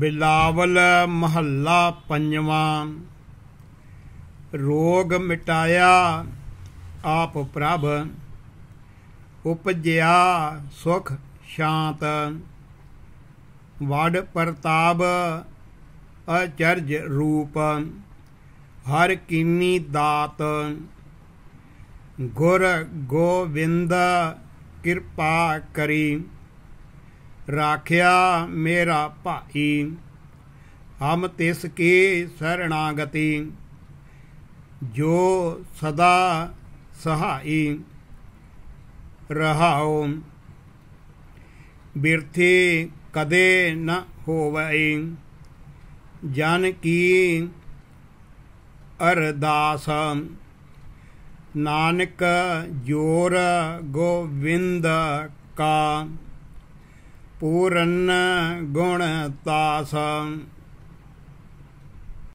ਬਿਲਾਵਲ ਮਹੱਲਾ ਪੰਜਵਾਂ ਰੋਗ ਮਿਟਾਇਆ ਆਪ ਪ੍ਰਭ ਉਪਜਿਆ ਸੁਖ ਸ਼ਾਂਤ ਵਾੜ ਪ੍ਰਤਾਪ ਅਚਰਜ ਰੂਪ ਹਰ ਕੀਨੀ ਦਾਤ ਗੁਰ ਗੋਵਿੰਦ ਕਿਰਪਾ ਕਰੀ ਰਾਖਿਆ ਮੇਰਾ ਭਾਈ ਹਮ ਤਿਸ ਕੀ ਸਰਣਾਗਤੀ ਜੋ ਸਦਾ ਸਹਾਈ ਰਹਾਉ ਬਿਰਥੀ ਕਦੇ ਨ ਹੋਵੈ ਜਨ ਕੀ ਅਰਦਾਸ ਨਾਨਕ ਜੋਰ ਗੋਵਿੰਦ ਕਾ ਪੂਰਨ ਗੁਣ ਤਾਸ